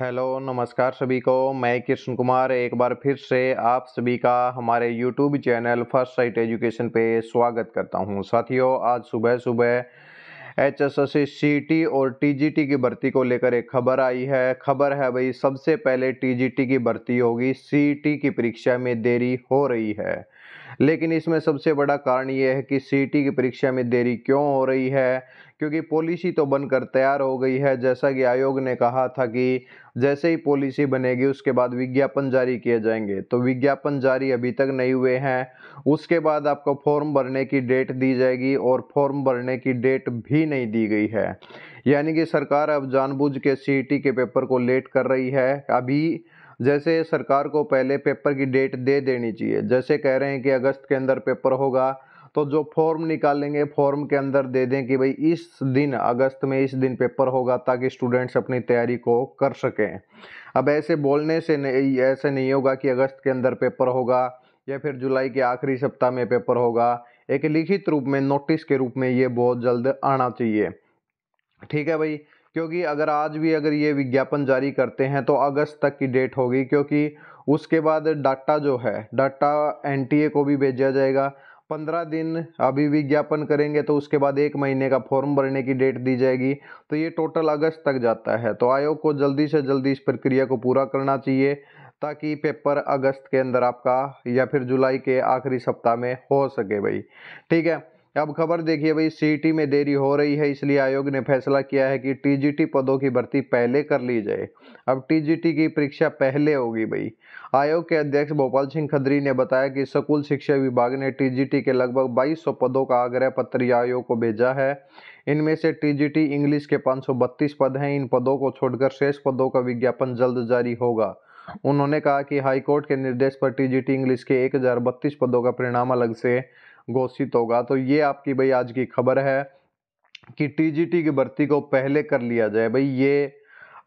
hello नमस्कार सभी को मैं कृष्ण कुमार एक बार फिर से आप सभी का हमारे YouTube channel first site education पे स्वागत करता हूं साथियों आज सुबह सुबह एच एस एस सी और टीजीटी की भर्ती को लेकर एक खबर आई है खबर है भाई सबसे पहले टीजीटी की भर्ती होगी सीटी की परीक्षा में देरी हो रही है लेकिन इसमें सबसे बड़ा कारण यह है कि सी की परीक्षा में देरी क्यों हो रही है क्योंकि पॉलिसी तो बनकर तैयार हो गई है जैसा कि आयोग ने कहा था कि जैसे ही पॉलिसी बनेगी उसके बाद विज्ञापन जारी किए जाएंगे तो विज्ञापन जारी अभी तक नहीं हुए हैं उसके बाद आपको फॉर्म भरने की डेट दी जाएगी और फॉर्म भरने की डेट भी नहीं दी गई है यानी कि सरकार अब जानबूझ के सी के पेपर को लेट कर रही है अभी जैसे सरकार को पहले पेपर की डेट दे देनी चाहिए जैसे कह रहे हैं कि अगस्त के अंदर पेपर होगा तो जो फॉर्म निकालेंगे फॉर्म के अंदर दे दें कि भाई इस दिन अगस्त में इस दिन पेपर होगा ताकि स्टूडेंट्स अपनी तैयारी को कर सकें अब ऐसे बोलने से नहीं ऐसे नहीं होगा कि अगस्त के अंदर पेपर होगा या फिर जुलाई के आखिरी सप्ताह में पेपर होगा एक लिखित रूप में नोटिस के रूप में ये बहुत जल्द आना चाहिए ठीक है भाई क्योंकि अगर आज भी अगर ये विज्ञापन जारी करते हैं तो अगस्त तक की डेट होगी क्योंकि उसके बाद डाटा जो है डाटा एनटीए को भी भेजा जाएगा पंद्रह दिन अभी विज्ञापन करेंगे तो उसके बाद एक महीने का फॉर्म भरने की डेट दी जाएगी तो ये टोटल अगस्त तक जाता है तो आयोग को जल्दी से जल्दी इस प्रक्रिया को पूरा करना चाहिए ताकि पेपर अगस्त के अंदर आपका या फिर जुलाई के आखिरी सप्ताह में हो सके भाई ठीक है अब खबर देखिए भाई सीटी में देरी हो रही है इसलिए आयोग ने फैसला किया है कि टीजीटी पदों की भर्ती पहले कर ली जाए अब टीजीटी की परीक्षा पहले होगी भाई आयोग के अध्यक्ष भोपाल सिंह खदरी ने बताया कि स्कूल शिक्षा विभाग ने टीजीटी के लगभग 2200 पदों का आग्रह पत्र आयोग को भेजा है इनमें से टीजीटी इंग्लिश के पाँच पद हैं इन पदों को छोड़कर शेष पदों का विज्ञापन जल्द जारी होगा उन्होंने कहा कि हाईकोर्ट के निर्देश पर टीजीटी इंग्लिश के एक पदों का परिणाम अलग से घोषित होगा तो ये आपकी भाई आज की खबर है कि टीजीटी की भर्ती को पहले कर लिया जाए भाई ये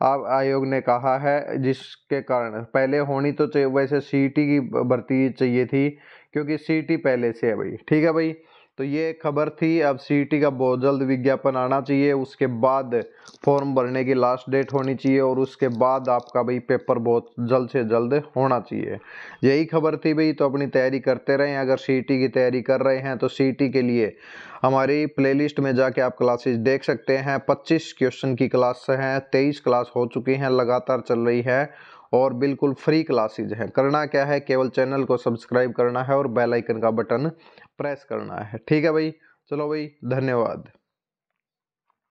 आप आयोग ने कहा है जिसके कारण पहले होनी तो चाहिए वैसे सीटी की भर्ती चाहिए थी क्योंकि सीटी पहले से है भाई ठीक है भाई तो ये खबर थी अब सीईटी e का बहुत जल्द विज्ञापन आना चाहिए उसके बाद फॉर्म भरने की लास्ट डेट होनी चाहिए और उसके बाद आपका भाई पेपर बहुत जल्द से जल्द होना चाहिए यही खबर थी भाई तो अपनी तैयारी करते रहें अगर सीईटी e की तैयारी कर रहे हैं तो सीईटी e के लिए हमारी प्लेलिस्ट में जाके आप क्लासेस देख सकते हैं 25 क्वेश्चन की क्लास हैं 23 क्लास हो चुकी हैं लगातार चल रही है और बिल्कुल फ्री क्लासेज हैं करना क्या है केवल चैनल को सब्सक्राइब करना है और बेल आइकन का बटन प्रेस करना है ठीक है भाई चलो भाई धन्यवाद